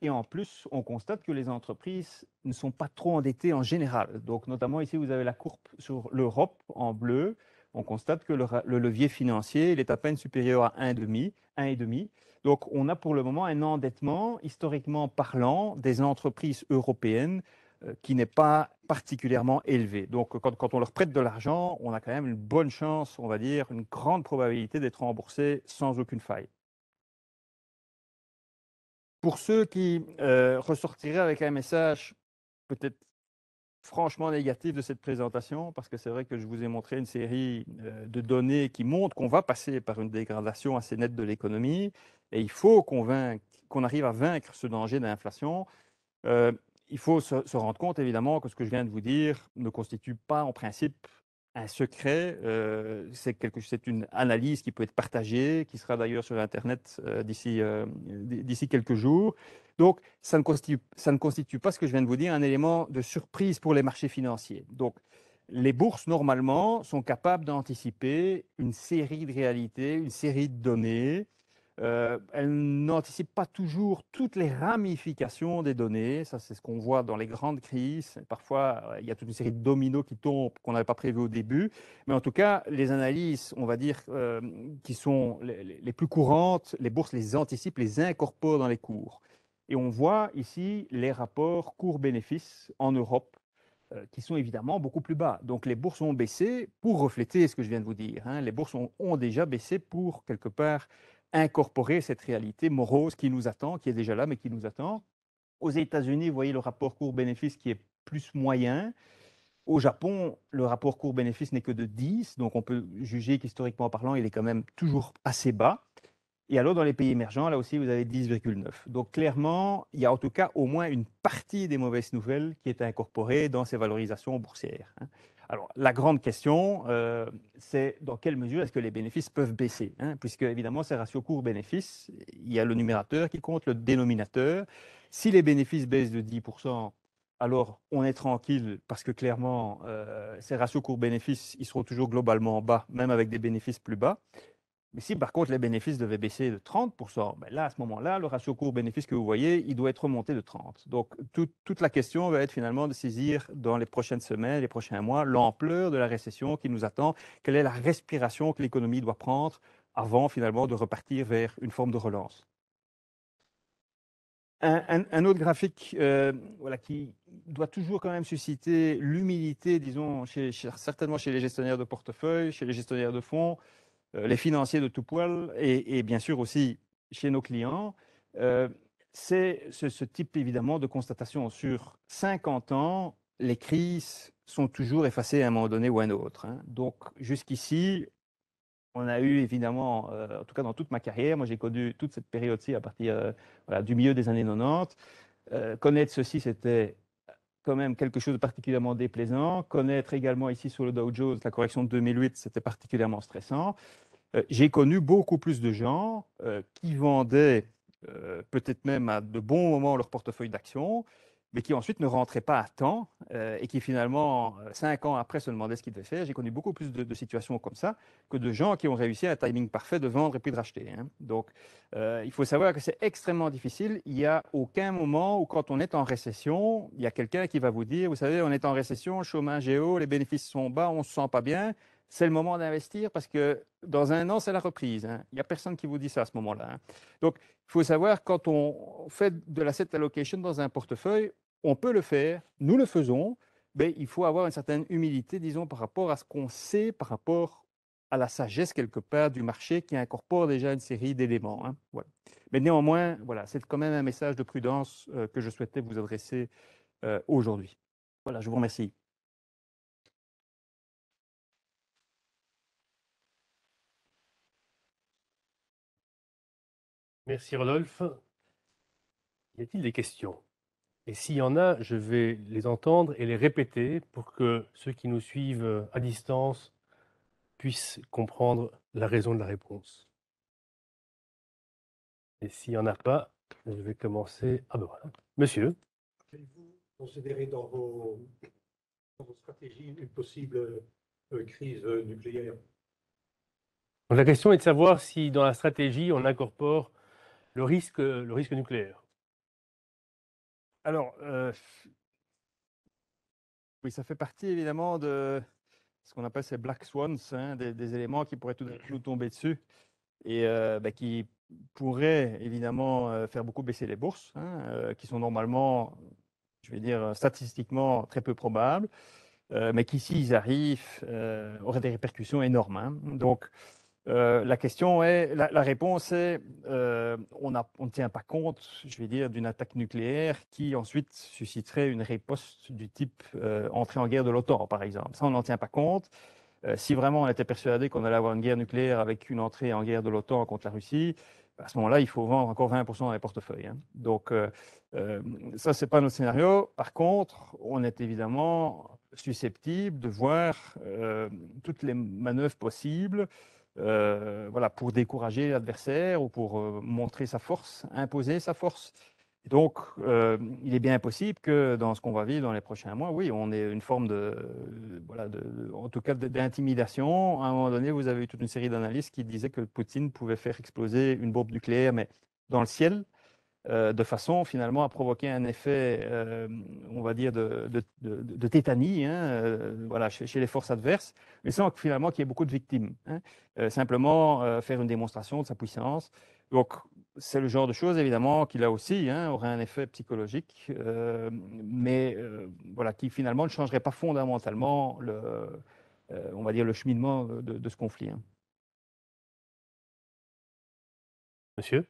Et en plus, on constate que les entreprises ne sont pas trop endettées en général. Donc, notamment ici, vous avez la courbe sur l'Europe en bleu. On constate que le, levier financier il est à peine supérieur à et 1,5. Donc, on a pour le moment un endettement, historiquement parlant, des entreprises européennes euh, qui n'est pas particulièrement élevé. Donc quand, on leur prête de l'argent, on a quand même une bonne chance, on va dire, une grande probabilité d'être remboursé sans aucune faille. Pour ceux qui euh, ressortiraient avec un message peut-être franchement négatif de cette présentation, parce que c'est vrai que je vous ai montré une série euh, de données qui montrent qu'on va passer par une dégradation assez nette de l'économie, et il faut qu'on arrive à vaincre ce danger d'inflation il faut se, rendre compte, évidemment, que ce que je viens de vous dire ne constitue pas, en principe, un secret. Euh, c'est une analyse qui peut être partagée, qui sera d'ailleurs sur Internet euh, euh, d'ici quelques jours. Donc, ça ne constitue pas, ce que je viens de vous dire, un élément de surprise pour les marchés financiers. Donc, les bourses, normalement, sont capables d'anticiper une série de réalités, une série de données euh, elle n'anticipe pas toujours toutes les ramifications des données. Ça, c'est ce qu'on voit dans les grandes crises. Parfois, euh, il y a toute une série de dominos qui tombent qu'on n'avait pas prévu au début. Mais en tout cas, les analyses, on va dire, euh, qui sont les, plus courantes, les bourses les anticipent, les incorporent dans les cours. Et on voit ici les rapports cours-bénéfices en Europe qui sont évidemment beaucoup plus bas. Donc les bourses ont baissé pour refléter ce que je viens de vous dire. Hein. Les bourses ont déjà baissé pour, quelque part, incorporer cette réalité morose qui nous attend, qui est déjà là, mais qui nous attend. Aux États-Unis, vous voyez le rapport court-bénéfice qui est plus moyen. Au Japon, le rapport court-bénéfice n'est que de 10, donc on peut juger qu'historiquement parlant, il est quand même toujours assez bas. Et alors, dans les pays émergents, là aussi, vous avez 10,9. Donc, clairement, il y a en tout cas au moins une partie des mauvaises nouvelles qui est incorporée dans ces valorisations boursières. Hein. Alors, la grande question, euh, c'est dans quelle mesure est-ce que les bénéfices peuvent baisser hein, Puisque, évidemment, ces ratios court bénéfices il y a le numérateur qui compte, le dénominateur. Si les bénéfices baissent de 10%, alors on est tranquille parce que clairement, euh, ces ratios cours-bénéfices, ils seront toujours globalement bas, même avec des bénéfices plus bas. Mais si par contre les bénéfices devaient baisser de 30%, ben là, à ce moment-là, le ratio cours-bénéfice que vous voyez, il doit être remonté de 30%. Donc toute la question va être finalement de saisir dans les prochaines semaines, les prochains mois, l'ampleur de la récession qui nous attend, quelle est la respiration que l'économie doit prendre avant finalement de repartir vers une forme de relance. Un, autre graphique euh, voilà, qui doit toujours quand même susciter l'humilité, disons, certainement chez les gestionnaires de portefeuille, chez les gestionnaires de fonds, euh, les financiers de tout poil et, bien sûr aussi chez nos clients. Euh, c'est ce, type évidemment de constatation. Sur 50 ans, les crises sont toujours effacées à un moment donné ou à un autre. Hein. Donc jusqu'ici, on a eu évidemment, euh, en tout cas dans toute ma carrière, moi j'ai connu toute cette période-ci à partir voilà, du milieu des années 90. connaître ceci, c'était même quelque chose de particulièrement déplaisant. Connaître également ici sur le Dow Jones la correction de 2008, c'était particulièrement stressant. Euh, j'ai connu beaucoup plus de gens euh, qui vendaient euh, peut-être même à de bons moments leur portefeuille d'actions, mais qui ensuite ne rentrait pas à temps euh, et qui finalement, euh, cinq ans après, se demandait ce qu'il devait faire. J'ai connu beaucoup plus de, situations comme ça que de gens qui ont réussi à un timing parfait de vendre et puis de racheter. Hein. Donc, euh, il faut savoir que c'est extrêmement difficile. Il n'y a aucun moment où, quand on est en récession, il y a quelqu'un qui va vous dire, vous savez, on est en récession, le chômage est haut, les bénéfices sont bas, on ne se sent pas bien c'est le moment d'investir parce que dans un an, c'est la reprise. Hein. Il n'y a personne qui vous dit ça à ce moment-là. Hein. Donc, il faut savoir, quand on fait de l'asset allocation dans un portefeuille, on peut le faire, nous le faisons, mais il faut avoir une certaine humilité, disons, par rapport à ce qu'on sait, par rapport à la sagesse quelque part du marché qui incorpore déjà une série d'éléments. Hein. Mais néanmoins, voilà, c'est quand même un message de prudence euh, que je souhaitais vous adresser euh, aujourd'hui. Voilà, je vous remercie. Merci Rodolphe. Y a-t-il des questions Et s'il y en a, je vais les entendre et les répéter pour que ceux qui nous suivent euh, à distance puissent comprendre la raison de la réponse. Et s'il n'y en a pas, je vais commencer. Ah ben voilà. Monsieur. Avez-vous considéré dans vos, stratégies une possible euh, crise euh, nucléaire La question est de savoir si dans la stratégie, on incorpore le risque, le risque nucléaire. Alors, oui, ça fait partie évidemment de ce qu'on appelle ces black swans, hein, des, éléments qui pourraient tout de mmh nous tomber dessus et bah, qui pourraient évidemment faire beaucoup baisser les bourses, hein, qui sont normalement, je vais dire, statistiquement très peu probables, mais qui, s'ils arrivent, auraient des répercussions énormes. Hein. Donc, euh, la question est, la, réponse est, euh, on, ne tient pas compte, je vais dire, d'une attaque nucléaire qui ensuite susciterait une riposte du type euh, entrée en guerre de l'OTAN, par exemple. Ça, on n'en tient pas compte. si vraiment on était persuadé qu'on allait avoir une guerre nucléaire avec une entrée en guerre de l'OTAN contre la Russie, à ce moment-là, il faut vendre encore 20% dans les portefeuilles. Hein. Donc, ça, ce n'est pas notre scénario. Par contre, on est évidemment susceptible de voir toutes les manœuvres possibles euh, voilà, pour décourager l'adversaire ou pour euh, montrer sa force, imposer sa force. donc, euh, il est bien possible que dans ce qu'on va vivre dans les prochains mois, oui, on ait une forme de, voilà, en tout cas, d'intimidation. À un moment donné, vous avez eu toute une série d'analystes qui disaient que Poutine pouvait faire exploser une bombe nucléaire, mais dans le ciel. Euh, de façon finalement à provoquer un effet, euh, on va dire, de, tétanie hein, euh, chez, les forces adverses, mais sans finalement qu'il y ait beaucoup de victimes. Hein. simplement faire une démonstration de sa puissance. Donc, c'est le genre de choses, évidemment, qui là aussi hein, aurait un effet psychologique, mais voilà, qui finalement ne changerait pas fondamentalement le, on va dire, le cheminement de, ce conflit. Hein. Monsieur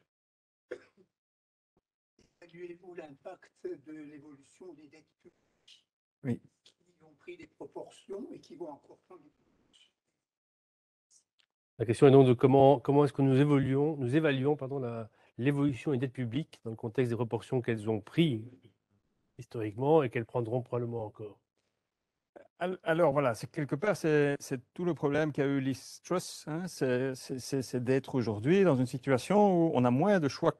l'impact de l'évolution des dettes publiques qui ont pris des proportions et qui vont encore prendre des proportions. La question est donc de comment, comment est-ce que nous, évoluons, nous évaluons pardon, la, l'évolution des dettes publiques dans le contexte des proportions qu'elles ont prises historiquement et qu'elles prendront probablement encore. Alors voilà, c'est quelque part, c'est, c'est tout le problème qu'a eu l'ISTROS, hein, c'est, c'est, c'est d'être aujourd'hui dans une situation où on a moins de choix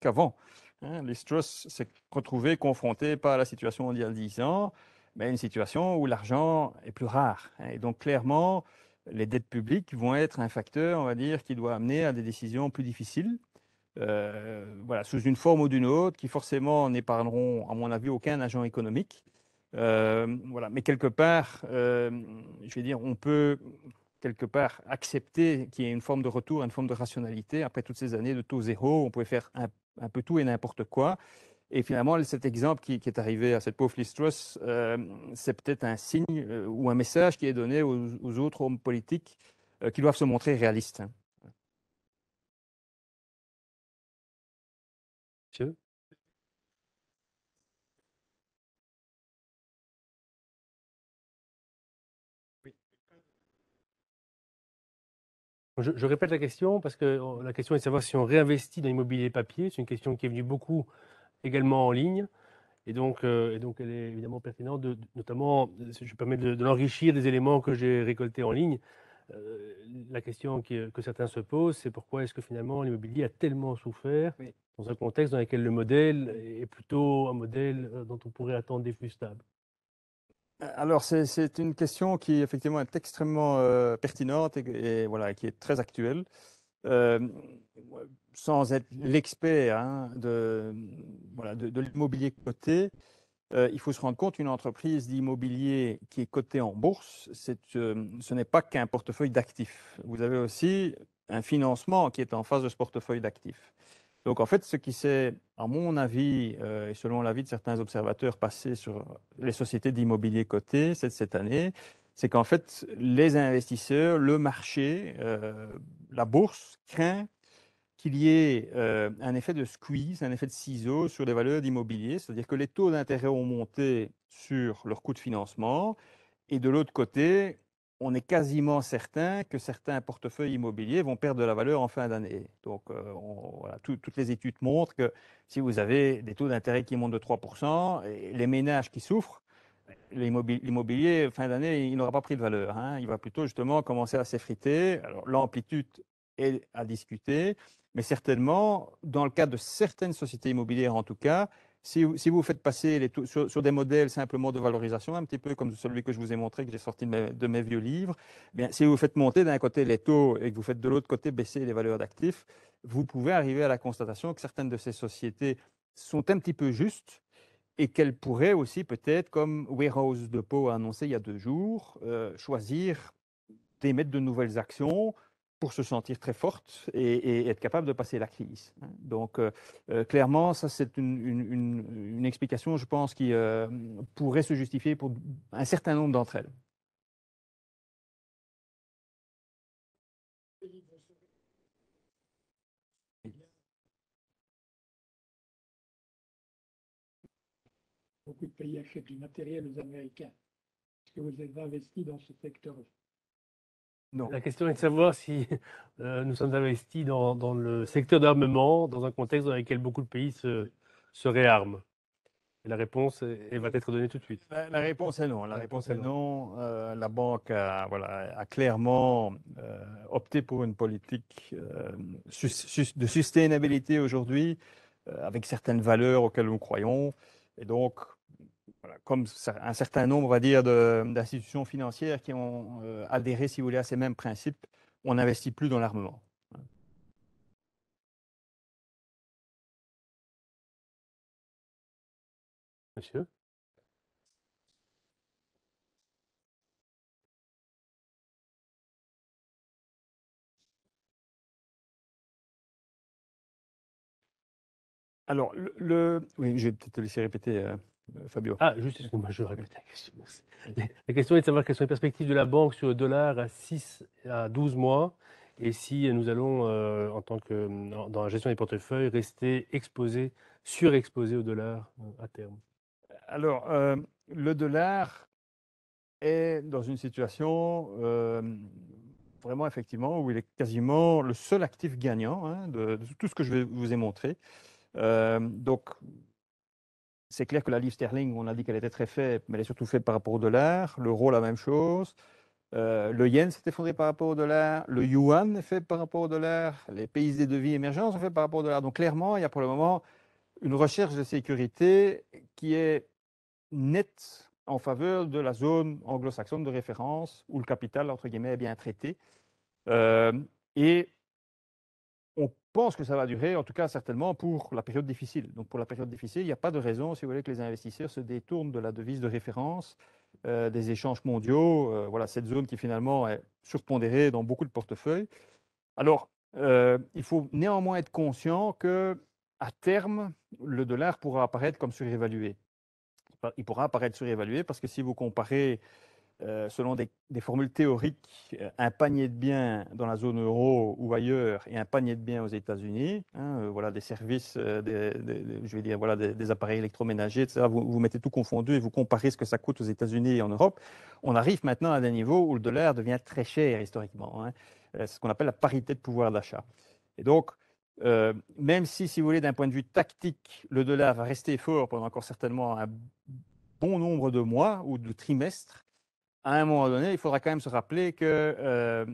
qu'avant. Hein, les Strauss s'est retrouvé confronté pas à la situation d'il y a 10 ans, mais à une situation où l'argent est plus rare. Hein. et donc clairement, les dettes publiques vont être un facteur, on va dire, qui doit amener à des décisions plus difficiles, euh, voilà, sous une forme ou d'une autre, qui forcément n'épargneront, à mon avis, aucun agent économique. Euh, voilà, mais quelque part, euh, je vais dire, on peut quelque part accepter qu'il y ait une forme de retour, une forme de rationalité. Après toutes ces années de taux zéro, on pouvait faire un un peu tout et n'importe quoi. Et finalement, cet exemple qui, est arrivé à cette pauvre Lystros, euh, c'est peut-être un signe euh, ou un message qui est donné aux, autres hommes politiques euh, qui doivent se montrer réalistes. Hein. Je, répète la question parce que oh, la question est de savoir si on réinvestit dans l'immobilier papier. C'est une question qui est venue beaucoup également en ligne. Et donc, euh, elle est évidemment pertinente, de, notamment, euh, je permets de, l'enrichir des éléments que j'ai récoltés en ligne. Euh, la question que certains se posent, c'est pourquoi est-ce que finalement l'immobilier a tellement souffert dans un contexte dans lequel le modèle est plutôt un modèle dont on pourrait attendre des flux stables euh, alors, c'est une question qui, effectivement, est extrêmement euh, pertinente et, voilà, qui est très actuelle. Euh, sans être l'expert hein, de, l'immobilier coté, il faut se rendre compte qu'une entreprise d'immobilier qui est cotée en bourse, ce n'est pas qu'un portefeuille d'actifs. Vous avez aussi un financement qui est en face de ce portefeuille d'actifs. Donc en fait, ce qui s'est, à mon avis, euh, et selon l'avis de certains observateurs passés sur les sociétés d'immobilier cotées cette, année, c'est qu'en fait, les investisseurs, le marché, euh, la bourse craint qu'il y ait euh, un effet de squeeze, un effet de ciseau sur les valeurs d'immobilier, c'est-à-dire que les taux d'intérêt ont monté sur leur coût de financement, et de l'autre côté, on est quasiment certain que certains portefeuilles immobiliers vont perdre de la valeur en fin d'année. Donc, euh, toutes les études montrent que si vous avez des taux d'intérêt qui montent de 3%, et les ménages qui souffrent, l'immobilier, fin d'année, il n'aura pas pris de valeur. Hein. Il va plutôt justement commencer à s'effriter. Alors, l'amplitude est à discuter, mais certainement, dans le cas de certaines sociétés immobilières en tout cas, si vous, faites passer les sur, des modèles simplement de valorisation, un petit peu comme celui que je vous ai montré, que j'ai sorti de mes, vieux livres, eh si vous faites monter d'un côté les taux et que vous faites de l'autre côté baisser les valeurs d'actifs, vous pouvez arriver à la constatation que certaines de ces sociétés sont un petit peu justes et qu'elles pourraient aussi peut-être, comme Warehouse de Pau a annoncé il y a deux jours, euh, choisir d'émettre de nouvelles actions pour se sentir très forte et, être capable de passer la crise. Donc, euh, euh, clairement, ça, c'est une, explication, je pense, qui euh, pourrait se justifier pour un certain nombre d'entre elles. Beaucoup de pays achètent du matériel aux Américains. Est-ce que vous êtes investi dans ce secteur la question est de savoir si euh, nous sommes investis dans, le secteur d'armement dans un contexte dans lequel beaucoup de pays se, se réarment. Et la réponse va être donnée tout de suite. Ben, la, réponse est non. La, réponse, est non. Euh, la banque a, clairement euh, opté pour une politique de sustainabilité aujourd'hui, avec certaines valeurs auxquelles nous croyons. Et donc, comme un certain nombre, d'institutions financières qui ont euh, adhéré, si vous voulez, à ces mêmes principes, on n'investit plus dans l'armement. Monsieur Alors, le, Oui, je vais peut-être te laisser répéter. Euh, euh, Fabio. Ah, juste, excuse-moi, je répète la question. La question est de savoir quelles sont les perspectives de la banque sur le dollar à 6 à 12 mois et si nous allons, euh, en tant que, dans la gestion des portefeuilles, rester exposés, surexposés au dollar euh, à terme. Alors, le dollar est dans une situation vraiment effectivement où il est quasiment le seul actif gagnant hein, de, tout ce que je vous ai montré. donc, c'est clair que la livre sterling, on a dit qu'elle était très faible, mais elle est surtout faible par rapport au dollar. L'euro, la même chose. Euh, le yen s'est effondré par rapport au dollar. Le yuan est faible par rapport au dollar. Les pays des devis émergents sont faibles par rapport au dollar. Donc clairement, il y a pour le moment une recherche de sécurité qui est nette en faveur de la zone anglo-saxonne de référence où le capital, entre guillemets, est bien traité. Euh, et pense que ça va durer, en tout cas certainement pour la période difficile. Donc pour la période difficile, il n'y a pas de raison, si vous voulez, que les investisseurs se détournent de la devise de référence euh, des échanges mondiaux. Euh, voilà, cette zone qui finalement est surpondérée dans beaucoup de portefeuilles. Alors, euh, il faut néanmoins être conscient que à terme, le dollar pourra apparaître comme surévalué. Il pourra apparaître surévalué parce que si vous comparez euh, selon des, formules théoriques, euh, un panier de biens dans la zone euro ou ailleurs et un panier de biens aux États-Unis. Hein, euh, voilà des services, des, je vais dire voilà des, appareils électroménagers, etc. Vous, vous, mettez tout confondu et vous comparez ce que ça coûte aux États-Unis et en Europe. On arrive maintenant à des niveaux où le dollar devient très cher historiquement. Hein. ce qu'on appelle la parité de pouvoir d'achat. Et donc même si, si vous voulez, d'un point de vue tactique, le dollar va rester fort pendant encore certainement un bon nombre de mois ou de trimestres, à un moment donné, il faudra quand même se rappeler que euh,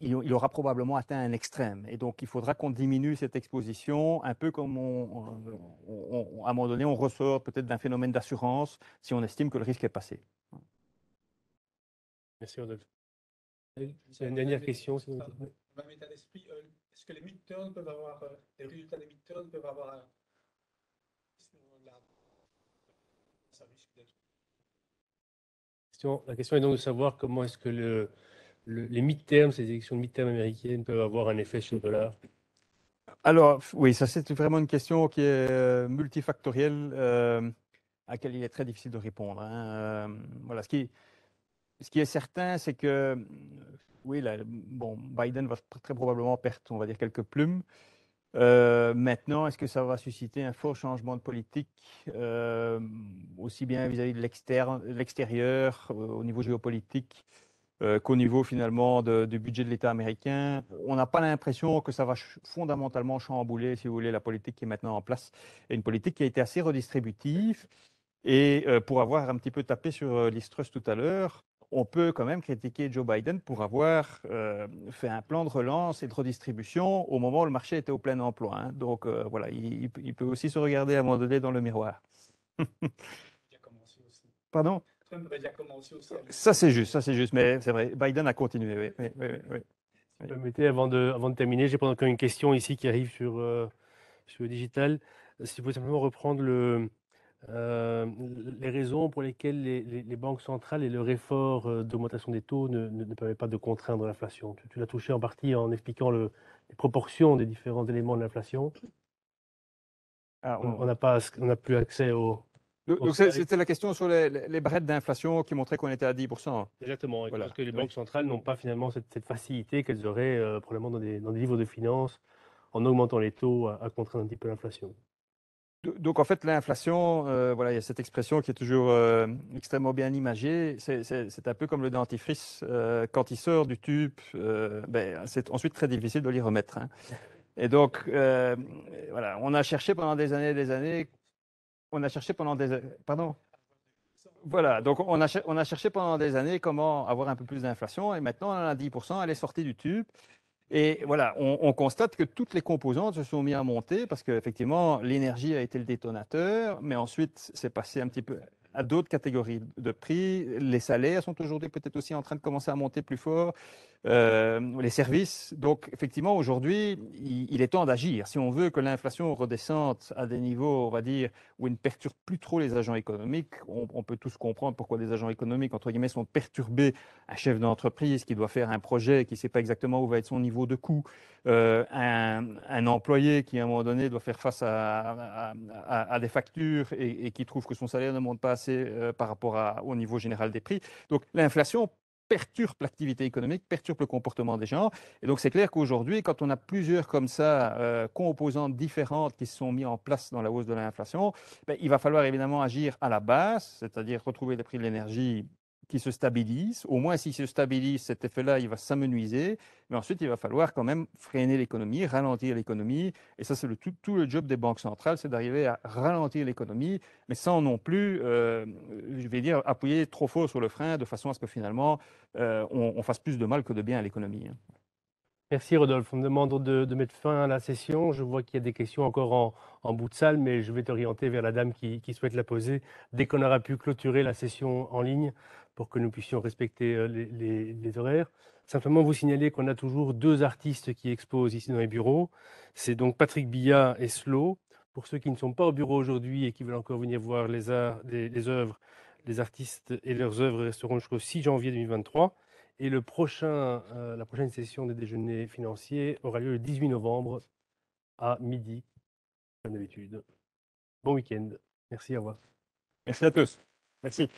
il, aura probablement atteint un extrême. Et donc, il faudra qu'on diminue cette exposition, un peu comme on, à un moment donné, on ressort peut-être d'un phénomène d'assurance si on estime que le risque est passé. Merci, C'est une dernière question. Euh, est-ce que les peuvent avoir, euh, les résultats des peuvent avoir risque la question est donc de savoir comment est-ce que les mi termes ces élections de mi termes américaines peuvent avoir un effet sur le dollar Alors, oui, ça c'est vraiment une question qui est euh, multifactorielle, euh, à laquelle il est très difficile de répondre. Hein. Euh, voilà, ce qui, est certain, c'est que, oui, bon, Biden va très probablement perdre, on va dire, quelques plumes. Euh, maintenant, est-ce que ça va susciter un fort changement de politique, euh, aussi bien vis-à-vis de l'extérieur, euh, au niveau géopolitique, qu'au niveau finalement du budget de l'État américain On n'a pas l'impression que ça va fondamentalement chambouler, si vous voulez, la politique qui est maintenant en place, une politique qui a été assez redistributive. Et pour avoir un petit peu tapé sur l'Istrus tout à l'heure, on peut quand même critiquer Joe Biden pour avoir euh, fait un plan de relance et de redistribution au moment où le marché était au plein emploi. Hein. Donc euh, voilà, il, peut aussi se regarder à un moment donné dans le miroir. *laughs* Pardon Ça c'est juste, ça c'est juste, mais c'est vrai, Biden a continué. Oui, avant de, de terminer, j'ai encore une question ici qui arrive sur, euh, sur le digital. Si vous pouvez simplement reprendre le, euh, les raisons pour lesquelles les, banques centrales et leur effort euh, d'augmentation des taux ne, permettent pas de contraindre l'inflation. Tu, l'as touché en partie en expliquant les proportions des différents éléments de l'inflation. on n'a plus accès au. Donc, c'était la question sur les, les d'inflation qui montraient qu'on était à 10%. Exactement. Parce que les banques centrales n'ont pas finalement cette, facilité qu'elles auraient euh, probablement dans des, dans livres de finances en augmentant les taux à contraindre un petit peu l'inflation. Donc en fait, l'inflation, euh, voilà, il y a cette expression qui est toujours euh, extrêmement bien imagée. C'est un peu comme le dentifrice. Euh, quand il sort du tube, ben, c'est ensuite très difficile de l'y remettre. Hein. Et donc, voilà, on a cherché pendant des années et des années. On a cherché pendant des pardon. Voilà, donc on a, on a cherché pendant des années comment avoir un peu plus d'inflation. Et maintenant, on a 10%, elle est sortie du tube. Et voilà, on, constate que toutes les composantes se sont mises à monter parce qu'effectivement, l'énergie a été le détonateur, mais ensuite, c'est passé un petit peu à d'autres catégories de prix. Les salaires sont aujourd'hui peut-être aussi en train de commencer à monter plus fort, euh, les services. Donc effectivement, aujourd'hui, il, est temps d'agir. Si on veut que l'inflation redescende à des niveaux, on va dire, où elle ne perturbe plus trop les agents économiques, on, peut tous comprendre pourquoi les agents économiques, entre guillemets, sont perturbés. Un chef d'entreprise qui doit faire un projet, qui ne sait pas exactement où va être son niveau de coût, euh, un, employé qui, à un moment donné, doit faire face à, des factures et, et qui trouve que son salaire ne monte pas euh, par rapport au niveau général des prix. Donc l'inflation perturbe l'activité économique, perturbe le comportement des gens. Et donc c'est clair qu'aujourd'hui, quand on a plusieurs comme ça euh, composantes différentes qui se sont mises en place dans la hausse de l'inflation, ben, il va falloir évidemment agir à la base, c'est-à-dire retrouver les prix de l'énergie qui se stabilise. Au moins, s'il se stabilise, cet effet-là, il va s'amenuiser. Mais ensuite, il va falloir quand même freiner l'économie, ralentir l'économie. Et ça, c'est tout, le job des banques centrales, c'est d'arriver à ralentir l'économie, mais sans non plus, euh, je vais dire, appuyer trop fort sur le frein de façon à ce que finalement, euh, on fasse plus de mal que de bien à l'économie. Hein. Merci Rodolphe. On me demande de, mettre fin à la session. Je vois qu'il y a des questions encore en, bout de salle, mais je vais t'orienter vers la dame qui, souhaite la poser dès qu'on aura pu clôturer la session en ligne pour que nous puissions respecter euh, les, horaires. Simplement vous signaler qu'on a toujours deux artistes qui exposent ici dans les bureaux. C'est donc Patrick Billa et Slo. Pour ceux qui ne sont pas au bureau aujourd'hui et qui veulent encore venir voir les, arts, les, les œuvres, les artistes et leurs œuvres resteront jusqu'au 6 janvier 2023. Et euh, la prochaine session des déjeuners financiers aura lieu le 18 novembre à midi, comme d'habitude. Bon week-end. Merci, au revoir. Merci à tous. Merci.